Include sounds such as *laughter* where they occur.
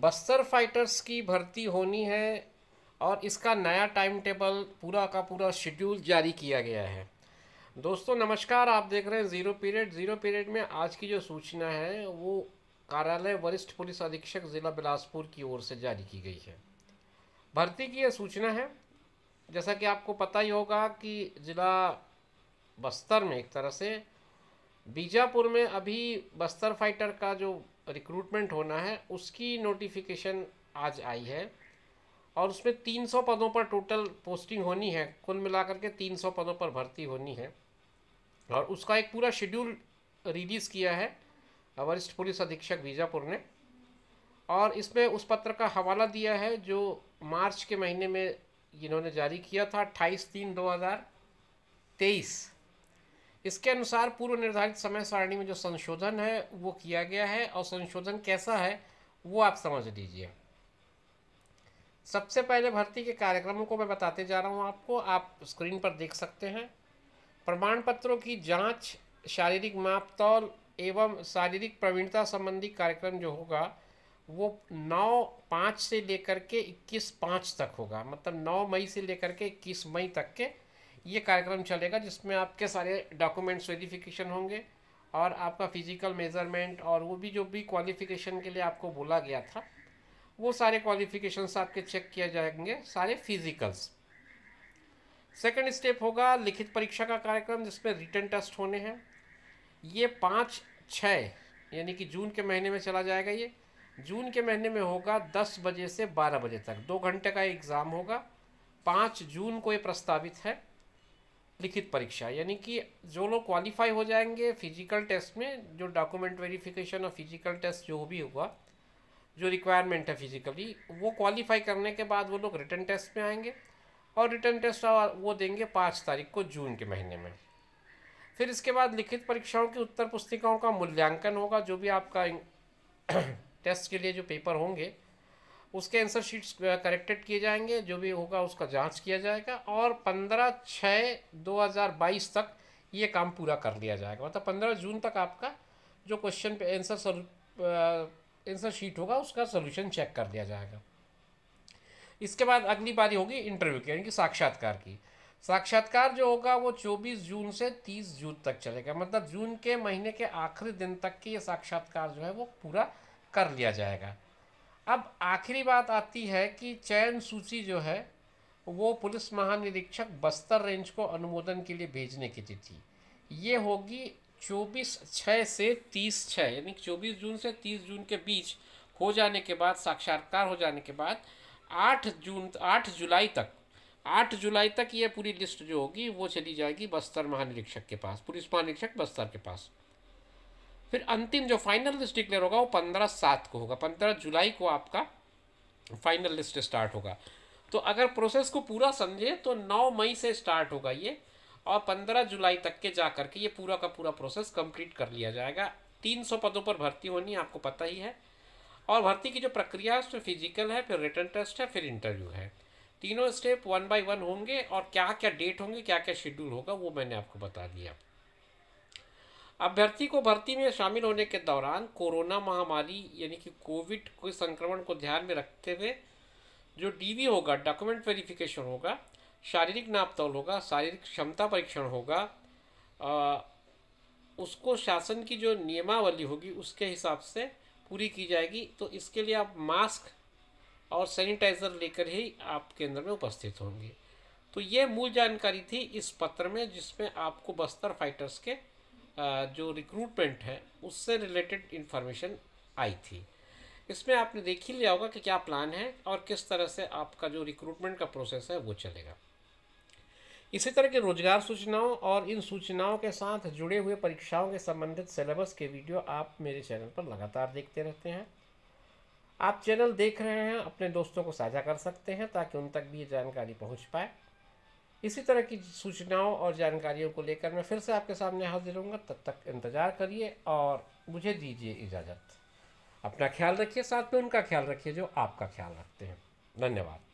Bastar fighters की भर्ती होनी है और इसका नया टाइम टेबल पूरा का पूरा शेड्यूल जारी किया गया है दोस्तों नमस्कार आप देख रहे हैं ज़ीरो पीरियड ज़ीरो पीरियड में आज की जो सूचना है वो कार्यालय वरिष्ठ पुलिस अधीक्षक ज़िला बिलासपुर की ओर से जारी की गई है भर्ती की यह सूचना है जैसा कि आपको पता ही होगा कि ज़िला बस्तर में एक तरह से बीजापुर में अभी बस्तर फाइटर का जो रिक्रूटमेंट होना है उसकी नोटिफिकेशन आज आई है और उसमें तीन सौ पदों पर टोटल पोस्टिंग होनी है कुल मिलाकर के तीन सौ पदों पर भर्ती होनी है और उसका एक पूरा शेड्यूल रिलीज़ किया है वरिष्ठ पुलिस अधीक्षक बीजापुर ने और इसमें उस पत्र का हवाला दिया है जो मार्च के महीने में इन्होंने जारी किया था अट्ठाईस तीन दो हज़ार तेईस इसके अनुसार पूर्व निर्धारित समय सारणी में जो संशोधन है वो किया गया है और संशोधन कैसा है वो आप समझ लीजिए सबसे पहले भर्ती के कार्यक्रमों को मैं बताते जा रहा हूँ आपको आप स्क्रीन पर देख सकते हैं प्रमाण पत्रों की जांच शारीरिक मापतौल एवं शारीरिक प्रवीणता संबंधी कार्यक्रम जो होगा वो नौ पाँच से लेकर के इक्कीस पाँच तक होगा मतलब नौ मई से लेकर के इक्कीस मई तक के ये कार्यक्रम चलेगा जिसमें आपके सारे डॉक्यूमेंट्स वेरिफिकेशन होंगे और आपका फिजिकल मेज़रमेंट और वो भी जो भी क्वालिफ़िकेशन के लिए आपको बोला गया था वो सारे क्वालिफ़िकेशंस आपके चेक किए जाएंगे सारे फिजिकल्स सेकंड स्टेप होगा लिखित परीक्षा का कार्यक्रम जिसमें रिटर्न टेस्ट होने हैं ये पाँच छः यानी कि जून के महीने में चला जाएगा ये जून के महीने में होगा दस बजे से बारह बजे तक दो घंटे का एग्ज़ाम होगा पाँच जून को ये प्रस्तावित है लिखित परीक्षा यानी कि जो लोग क्वालिफाई हो जाएंगे फिजिकल टेस्ट में जो डॉक्यूमेंट वेरिफिकेशन और फिजिकल टेस्ट जो भी हुआ जो रिक्वायरमेंट है फिजिकली वो क्वालिफाई करने के बाद वो लोग रिटर्न टेस्ट में आएंगे और रिटर्न टेस्ट वो देंगे पाँच तारीख को जून के महीने में फिर इसके बाद लिखित परीक्षाओं की उत्तर पुस्तिकाओं का मूल्यांकन होगा जो भी आपका टेस्ट *clears throat* के लिए जो पेपर होंगे उसके आंसर शीट्स करेक्टेड किए जाएंगे जो भी होगा उसका जांच किया जाएगा और पंद्रह छः दो हज़ार बाईस तक ये काम पूरा कर लिया जाएगा मतलब पंद्रह जून तक आपका जो क्वेश्चन पे आंसर आंसर शीट होगा उसका सोल्यूशन चेक कर दिया जाएगा इसके बाद अगली बारी होगी इंटरव्यू की यानी कि साक्षात्कार की साक्षात्कार जो होगा वो 24 जून से 30 जून तक चलेगा मतलब जून के महीने के आखिरी दिन तक की ये साक्षात्कार जो है वो पूरा कर लिया जाएगा अब आखिरी बात आती है कि चयन सूची जो है वो पुलिस महानिरीक्षक बस्तर रेंज को अनुमोदन के लिए भेजने की तिथि ये होगी 24 छः से 30 छः यानी 24 जून से 30 जून के बीच हो जाने के बाद साक्षात्कार हो जाने के बाद 8 जून 8 जुलाई तक 8 जुलाई तक ये पूरी लिस्ट जो होगी वो चली जाएगी बस्तर महानिरीक्षक के पास पुलिस महानिरीक्षक बस्तर के पास फिर अंतिम जो फाइनल लिस्ट डिक्लेयर होगा वो पंद्रह सात को होगा पंद्रह जुलाई को आपका फाइनल लिस्ट स्टार्ट होगा तो अगर प्रोसेस को पूरा समझे तो नौ मई से स्टार्ट होगा ये और पंद्रह जुलाई तक के जा करके ये पूरा का पूरा प्रोसेस कंप्लीट कर लिया जाएगा तीन सौ पदों पर भर्ती होनी आपको पता ही है और भर्ती की जो प्रक्रिया है उसमें फिजिकल है फिर रिटर्न टेस्ट है फिर इंटरव्यू है तीनों स्टेप वन बाय वन होंगे और क्या क्या डेट होंगे क्या क्या शेड्यूल होगा वो मैंने आपको बता दिया अभ्यर्थी को भर्ती में शामिल होने के दौरान कोरोना महामारी यानी कि कोविड के संक्रमण को ध्यान में रखते हुए जो डीवी होगा डॉक्यूमेंट वेरिफिकेशन होगा शारीरिक नापतौल होगा शारीरिक क्षमता परीक्षण होगा आ, उसको शासन की जो नियमावली होगी उसके हिसाब से पूरी की जाएगी तो इसके लिए आप मास्क और सैनिटाइज़र लेकर ही आप केंद्र में उपस्थित होंगे तो ये मूल जानकारी थी इस पत्र में जिसमें आपको बस्तर फाइटर्स के जो रिक्रूटमेंट है उससे रिलेटेड इन्फॉर्मेशन आई थी इसमें आपने देख ही लिया होगा कि क्या प्लान है और किस तरह से आपका जो रिक्रूटमेंट का प्रोसेस है वो चलेगा इसी तरह के रोजगार सूचनाओं और इन सूचनाओं के साथ जुड़े हुए परीक्षाओं के संबंधित सिलेबस के वीडियो आप मेरे चैनल पर लगातार देखते रहते हैं आप चैनल देख रहे हैं अपने दोस्तों को साझा कर सकते हैं ताकि उन तक भी ये जानकारी पहुंच पाए इसी तरह की सूचनाओं और जानकारियों को लेकर मैं फिर से आपके सामने हाजिर हूँगा तब तक इंतज़ार करिए और मुझे दीजिए इजाज़त अपना ख्याल रखिए साथ में उनका ख्याल रखिए जो आपका ख्याल रखते हैं धन्यवाद